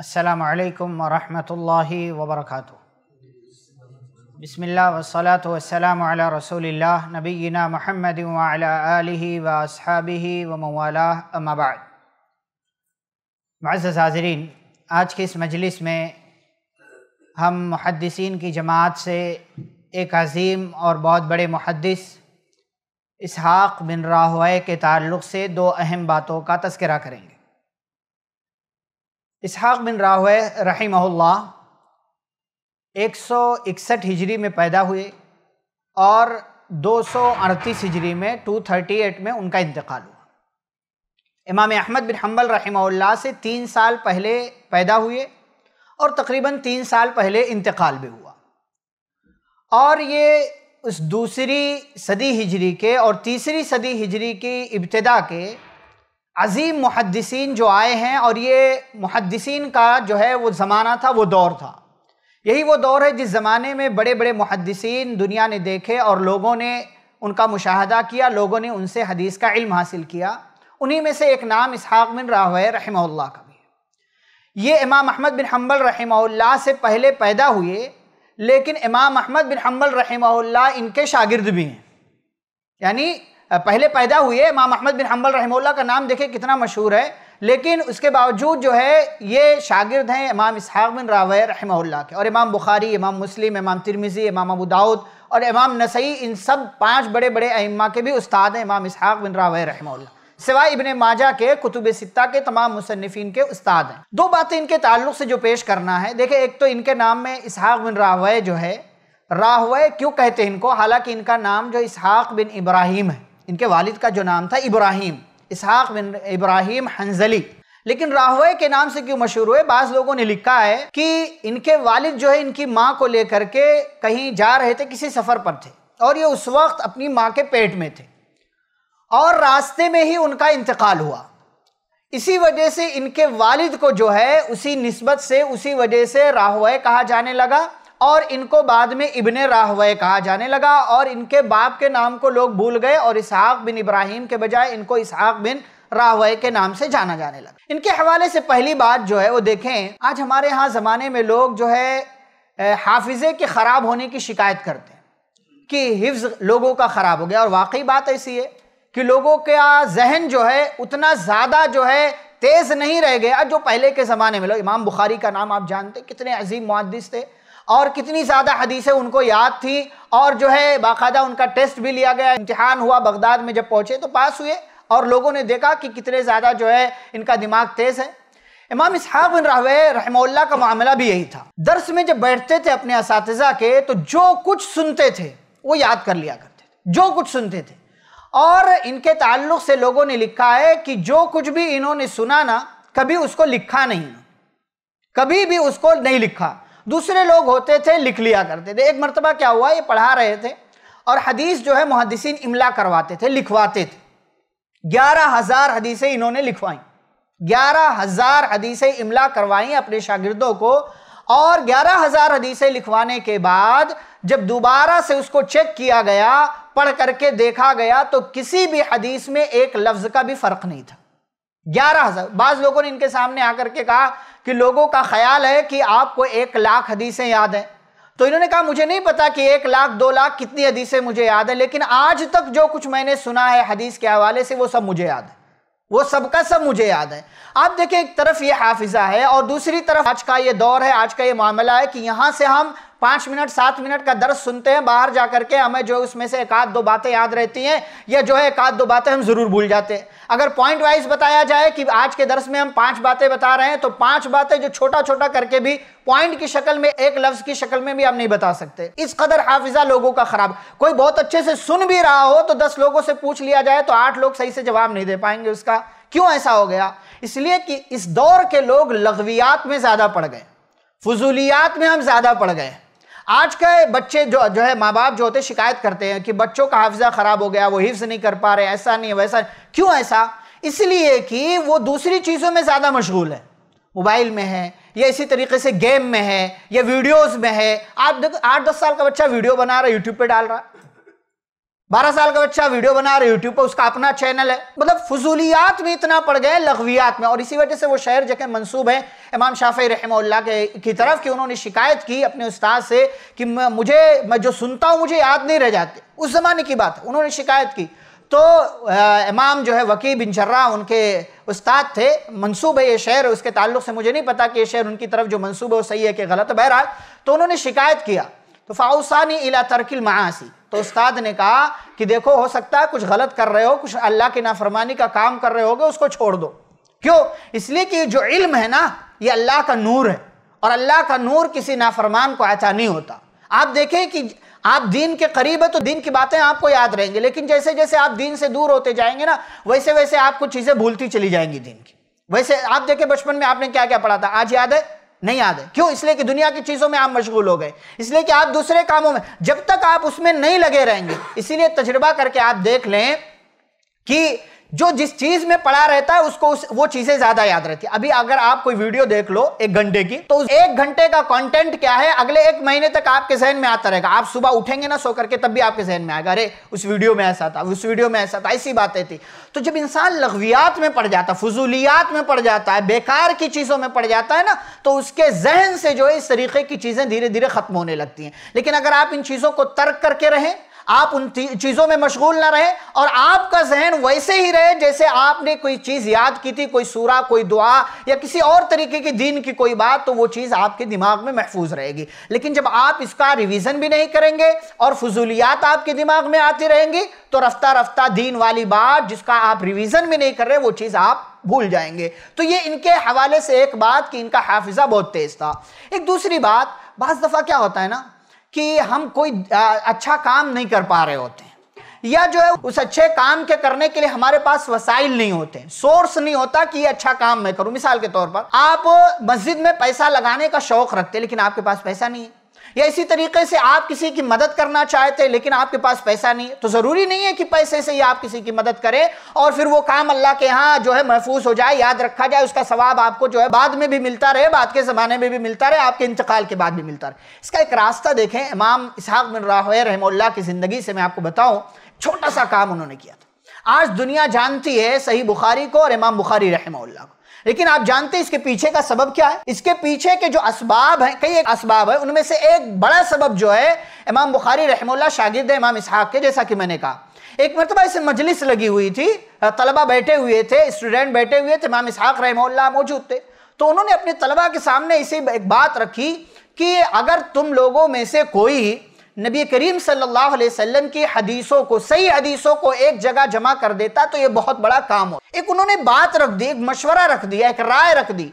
असलकम वरहमल वबरक बसमिल्ल वसलात वसलाम रसूल नबीना महमद व असहाबी व मवाला अम्माबाद मज़ हाजरीन आज के इस मजलिस में हम मुहदसिन की जमात से एक अजीम और बहुत बड़े मुहदस इसहाक़ बिन राहवे के ताल्लुक़ से दो अहम बातों का तस्करा करेंगे इसहाक बिन राह रही एक सौ इकसठ हिजरी में पैदा हुए और दो सौ अड़तीस हिजरी में टू थर्टी एट में उनका इंतकाल हुआ इमाम अहमद बिन हम्बल रहमल्ला से तीन साल पहले पैदा हुए और तकरीबन तीन साल पहले इंतकाल भी हुआ और ये उस दूसरी सदी हिजरी के और तीसरी सदी हिजरी की इब्तदा के अजीम मुहदसिन जो आए हैं और ये मुहदसिन का जो है वो ज़माना था वो दौर था यही वो दौर है जिस ज़माने में बड़े बड़े मुहदसिन दुनिया ने देखे और लोगों ने उनका मुशाहदा किया लोगों ने उनसे हदीस का इल्म हासिल किया उन्हीं में से एक नाम इसहाक़ बिन राह रहमल्ला का भी है ये इमाम अहमद बिन हम्बल रहमल्ला से पहले पैदा हुए लेकिन इमाम अहमद बिन हम्बल रहमल्ला इनके शागिर्द भी हैं यानी पहले पैदा हुए इमाम अहमद बिन हम्बल रहमोल्ला का नाम देखे कितना मशहूर है लेकिन उसके बावजूद जो है ये शागिर्द हैं इमाम इसहाक बिन रावय रहमोल्ला के और इमाम बुखारी इमाम मुस्लिम इमाम तिरमिज़ी इमाम अबू दाऊद और इमाम नसई इन सब पांच बड़े बड़े अम्मा के भी उस्ताद हैं इमाम इसहाक बिन रावय रहमोल्ला सिवाय इबन माजा के कुतुब सित्ता के तमाम मुसनफिन के उस्ताद हैं दो बातें इनके ताल्लुक से जो पेश करना है देखे एक तो इनके नाम में इसहाक बिन राहवय जो है राहवय क्यों कहते हैं इनको हालांकि इनका नाम जो इसहाक बिन इब्राहिम है इनके वालिद का जो नाम था इब्राहिम इसहाक बिन इब्राहिम हंजली लेकिन राहवे के नाम से क्यों मशहूर हुए बाज लोगों ने लिखा है कि इनके वालिद जो है इनकी माँ को लेकर के कहीं जा रहे थे किसी सफ़र पर थे और ये उस वक्त अपनी माँ के पेट में थे और रास्ते में ही उनका इंतकाल हुआ इसी वजह से इनके वालिद को जो है उसी नस्बत से उसी वजह से राहवे कहा जाने लगा और इनको बाद में इबन राहवय कहा जाने लगा और इनके बाप के नाम को लोग भूल गए और इसहाक बिन इब्राहिम के बजाय इनको इसहाक बिन राहवय के नाम से जाना जाने लगा इनके हवाले से पहली बात जो है वो देखें आज हमारे यहाँ ज़माने में लोग जो है हाफिज़े के ख़राब होने की शिकायत करते हैं कि हिफ्ज़ लोगों का ख़राब हो गया और वाकई बात ऐसी है कि लोगों का जहन जो है उतना ज़्यादा जो है तेज़ नहीं रह गया जो पहले के ज़माने में लोग इमाम बुखारी का नाम आप जानते कितने अजीम मुहदस थे और कितनी ज़्यादा हदीसें उनको याद थी और जो है बाकायदा उनका टेस्ट भी लिया गया इम्तहान हुआ बगदाद में जब पहुँचे तो पास हुए और लोगों ने देखा कि कितने ज़्यादा जो है इनका दिमाग तेज़ है इमाम इसहाक बिन राहवे रहमल्ला का मामला भी यही था दर्स में जब बैठते थे अपने इस के तो जो कुछ सुनते थे वो याद कर लिया करते थे जो कुछ सुनते थे और इनके ताल्लुक से लोगों ने लिखा है कि जो कुछ भी इन्होंने सुना ना कभी उसको लिखा नहीं कभी भी उसको नहीं लिखा दूसरे लोग होते थे लिख लिया करते थे एक मरतबा क्या हुआ ये पढ़ा रहे थे और हदीस जो है मुहदसिन इमला करवाते थे लिखवाते थे ग्यारह हज़ार हदीसें इन्होंने लिखवाई ग्यारह हज़ार हदीसें इमला करवाई अपने शागिर्दों को और ग्यारह हज़ार हदीसें लिखवाने के बाद जब दोबारा से उसको चेक किया गया पढ़ करके देखा गया तो किसी भी हदीस में एक लफ्ज़ का भी फ़र्क नहीं था ग्यारह हजार बाज लोगों ने इनके सामने आकर के कहा कि लोगों का ख्याल है कि आपको एक लाख हदीसें याद हैं तो इन्होंने कहा मुझे नहीं पता कि एक लाख दो लाख कितनी हदीसें मुझे याद है लेकिन आज तक जो कुछ मैंने सुना है हदीस के हवाले से वो सब मुझे याद है वो सब का सब मुझे याद है आप देखिए एक तरफ ये हाफिज़ा है और दूसरी तरफ आज का ये दौर है आज का ये मामला है कि यहाँ से हम पांच मिनट सात मिनट का दर्श सुनते हैं बाहर जा करके हमें जो उसमें से एक आध दो बातें याद रहती हैं या जो है एक आध दो बातें हम ज़रूर भूल जाते हैं अगर पॉइंट वाइज बताया जाए कि आज के दर्श में हम पांच बातें बता रहे हैं तो पांच बातें जो छोटा छोटा करके भी पॉइंट की शक्ल में एक लफ्ज़ की शक्ल में भी हम नहीं बता सकते इस कदर हाफिज़ा लोगों का ख़राब कोई बहुत अच्छे से सुन भी रहा हो तो दस लोगों से पूछ लिया जाए तो आठ लोग सही से जवाब नहीं दे पाएंगे उसका क्यों ऐसा हो गया इसलिए कि इस दौर के लोग लघवियात में ज़्यादा पड़ गए फजूलियात में हम ज़्यादा पड़ गए आज के बच्चे जो जो है माँ बाप जो होते शिकायत करते हैं कि बच्चों का हाफजा ख़राब हो गया वो हिफ्स नहीं कर पा रहे ऐसा नहीं वैसा क्यों ऐसा इसलिए कि वो दूसरी चीज़ों में ज़्यादा मशगूल है मोबाइल में है या इसी तरीके से गेम में है या वीडियोस में है आप देखो आठ दस साल का बच्चा वीडियो बना रहा है यूट्यूब पे डाल रहा बारह साल का बच्चा वीडियो बना रहा है यूट्यूब पर उसका अपना चैनल है मतलब फजूलियात में इतना पड़ गए लघवियात में और इसी वजह से वो शहर जगह मंसूब है इमाम शाफी रहमल्ला के की तरफ कि उन्होंने शिकायत की अपने उस्ताद से कि मुझे मैं जो सुनता हूँ मुझे याद नहीं रह जाते उस ज़माने की बात है उन्होंने शिकायत की तो इमाम जो है वकी बिन जर्रा उनके उस्ताद थे मनसूब है ये शहर उसके ताल्लुक से मुझे नहीं पता कि ये शहर उनकी तरफ जो मनसूब है वो सही है कि गलत है बहरहाल तो उन्होंने शिकायत किया तो फ़ाउसानी इला तरकिल मासी तो उस्ताद ने कहा कि देखो हो सकता है कुछ गलत कर रहे हो कुछ अल्लाह की नाफरमानी का काम कर रहे हो उसको छोड़ दो क्यों इसलिए कि जो इल्म है ना ये अल्लाह का नूर है और अल्लाह का नूर किसी नाफरमान को ऐसा नहीं होता आप देखें कि आप दीन के करीब है तो दीन की बातें आपको याद रहेंगी लेकिन जैसे जैसे आप दीन से दूर होते जाएंगे ना वैसे वैसे आपको चीज़ें भूलती चली जाएंगी दीन की वैसे आप देखें बचपन में आपने क्या क्या पढ़ा था आज याद है नहीं याद है क्यों इसलिए कि दुनिया की चीज़ों में आप मशगूल हो गए इसलिए कि आप दूसरे कामों में जब तक आप उसमें नहीं लगे रहेंगे इसीलिए तजर्बा करके आप देख लें कि जो जिस चीज में पड़ा रहता है उसको उस, वो चीजें ज्यादा याद रहती है अभी अगर आप कोई वीडियो देख लो एक घंटे की तो उस एक घंटे का कंटेंट क्या है अगले एक महीने तक आपके जहन में आता रहेगा आप सुबह उठेंगे ना सो करके तब भी आपके जहन में आएगा अरे उस वीडियो में ऐसा था उस वीडियो में ऐसा था ऐसी बातें थी तो जब इंसान लगवियात में पड़ जाता है फजूलियात में पड़ जाता है बेकार की चीजों में पड़ जाता है ना तो उसके जहन से जो है इस तरीके की चीजें धीरे धीरे खत्म होने लगती हैं लेकिन अगर आप इन चीजों को तर्क करके रहें आप उन चीज़ों में मशगूल ना रहें और आपका जहन वैसे ही रहे जैसे आपने कोई चीज़ याद की थी कोई सूरा कोई दुआ या किसी और तरीके की दीन की कोई बात तो वो चीज़ आपके दिमाग में महफूज रहेगी लेकिन जब आप इसका रिविज़न भी नहीं करेंगे और फजूलियात आपके दिमाग में आती रहेंगी तो रफ्ता रफ्ता दीन वाली बात जिसका आप रिविज़न भी नहीं कर रहे वो चीज़ आप भूल जाएंगे तो ये इनके हवाले से एक बात कि इनका हाफिज़ा बहुत तेज़ था एक दूसरी बात बज दफ़ा क्या होता है ना कि हम कोई अच्छा काम नहीं कर पा रहे होते हैं या जो है उस अच्छे काम के करने के लिए हमारे पास वसाइल नहीं होते सोर्स नहीं होता कि ये अच्छा काम मैं करूं मिसाल के तौर पर आप मस्जिद में पैसा लगाने का शौक रखते लेकिन आपके पास पैसा नहीं है या इसी तरीके से आप किसी की मदद करना चाहते हैं लेकिन आपके पास पैसा नहीं तो ज़रूरी नहीं है कि पैसे से ही आप किसी की मदद करें और फिर वो काम अल्लाह के यहाँ जो है महफूज हो जाए याद रखा जाए उसका सवाब आपको जो है बाद में भी मिलता रहे बाद के ज़माने में भी मिलता रहे आपके इंतकाल के बाद भी मिलता रहे इसका एक रास्ता देखें इमाम इसहाक बिन राहवे रहमल्ला की ज़िंदगी से मैं आपको बताऊँ छोटा सा काम उन्होंने किया था आज दुनिया जानती है सही बुखारी को और इमाम बुखारी रहमोल्ला को लेकिन आप जानते हैं इसके पीछे का सबब क्या है इसके पीछे के जो असबाब हैं कई एक असबाब है उनमें से एक बड़ा सबब जो है इमाम बुखारी रहमोल्ला शागिर्द इमाम इसहाक के जैसा कि मैंने कहा एक मरतबा ऐसे मजलिस लगी हुई थी तलबा बैठे हुए थे स्टूडेंट बैठे हुए थे इमाम इसहाक रहमोल्ला मौजूद थे तो उन्होंने अपने तलबा के सामने इसे एक बात रखी कि अगर तुम लोगों में से कोई नबी करीम सल्लल्लाहु अलैहि वसल्लम की हदीसों को सही हदीसों को एक जगह जमा कर देता तो ये बहुत बड़ा काम हो एक उन्होंने बात रख दी एक मशवरा रख दिया एक राय रख दी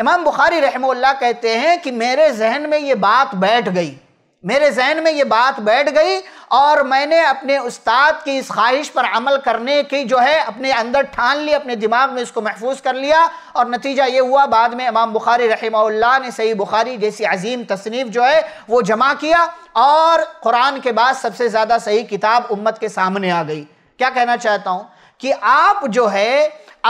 इमाम बुखारी रहमल्ला कहते हैं कि मेरे जहन में ये बात बैठ गई मेरे जहन में ये बात बैठ गई और मैंने अपने उस्ताद की इस ख्वाहिश पर अमल करने की जो है अपने अंदर ठान ली अपने दिमाग में इसको महफूज कर लिया और नतीजा ये हुआ बाद में इमाम बुखारी रहमा ने सही बुखारी जैसी अजीम तसनीफ़ जो है वो जमा किया और कुरान के बाद सबसे ज़्यादा सही किताब उम्मत के सामने आ गई क्या कहना चाहता हूँ कि आप जो है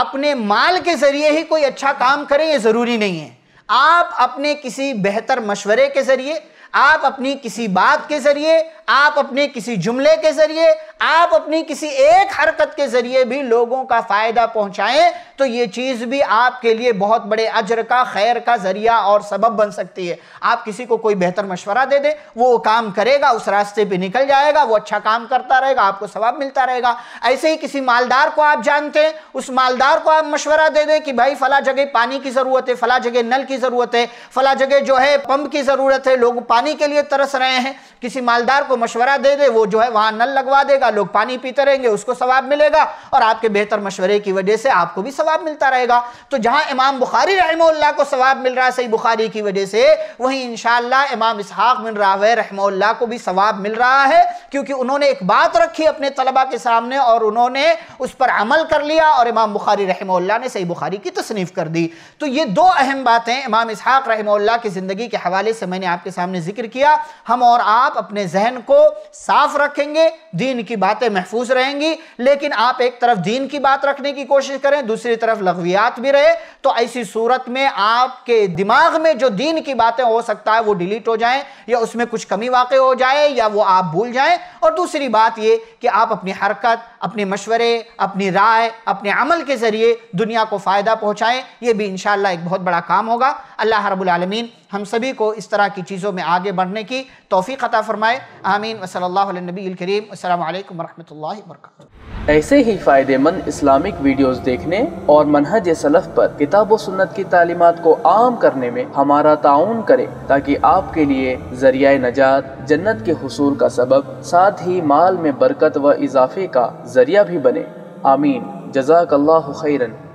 अपने माल के ज़रिए ही कोई अच्छा काम करें ये ज़रूरी नहीं है आप अपने किसी बेहतर मशवरे के ज़रिए आप अपनी किसी बात के जरिए आप अपने किसी जुमले के जरिए आप अपनी किसी एक हरकत के जरिए भी लोगों का फायदा पहुंचाएं तो ये चीज भी आपके लिए बहुत बड़े अजर का खैर का जरिया और सबब बन सकती है आप किसी को कोई बेहतर मशवरा दे दे वो काम करेगा उस रास्ते पे निकल जाएगा वो अच्छा काम करता रहेगा आपको सवाब मिलता रहेगा ऐसे ही किसी मालदार को आप जानते हैं उस मालदार को आप मशवरा दे दें कि भाई फला जगह पानी की जरूरत है फला जगह नल की जरूरत है फला जगह जो है पंप की जरूरत है लोग पानी के लिए तरस रहे हैं किसी मालदार को मशवरा दे दे वो जो है वहां नल लगवा देगा रहेगा लोग पानी पीते रहेंगे उसको सवाब मिलेगा और आपके बेहतर मशवरे की वजह से आपको भी सवाब मिलता रहेगा तो जहां इमाम बुखारी रहमल्ला को सवाब मिल रहा है सही बुखारी की वजह से वहीं इन इमाम इसहाक बिन रावे रहमल्ला को भी सवाब मिल रहा है क्योंकि उन्होंने एक बात रखी अपने तलबा के सामने और उन्होंने उस पर अमल कर लिया और इमाम बुखारी रहमल्ला ने सही बुखारी की तसनीफ़ कर दी तो ये दो अहम बातें इमाम इसहाक रहमल्ला की ज़िंदगी के हवाले से मैंने आपके सामने जिक्र किया हम और आप अपने जहन को साफ रखेंगे दीन की बातें महफूज रहेंगी लेकिन आप एक तरफ दीन की बात रखने की कोशिश करें दूसरी तरफ लघवियात भी रहे तो ऐसी सूरत में आपके दिमाग में जो दीन की बातें हो सकता है वो डिलीट हो जाए या उसमें कुछ कमी वाक़ हो जाए या वो आप भूल जाए और दूसरी बात ये कि आप अपनी हरकत अपने मशवरे अपनी राय अपने अमल के ज़रिए दुनिया को फ़ायदा पहुँचाएँ ये भी इन एक बहुत बड़ा काम होगा अल्लाह रबालमीन हम सभी को इस तरह की चीज़ों में आगे बढ़ने की तोफ़ी अता फ़रमाए आमीन वसल नबी करीम अल्लाम वरहमल वर्क ऐसे ही फ़ायदेमंद इस्लामिक वीडियोस देखने और मनहज सलफ़ पर किताब सुन्नत की तालीमत को आम करने में हमारा ताउन करें ताकि आपके लिए ज़रिया नजात जन्नत के हसूल का सबब सा साथ ही माल में बरकत व इजाफे का ज़रिया भी बने आमीन जजाकल्ला खैरन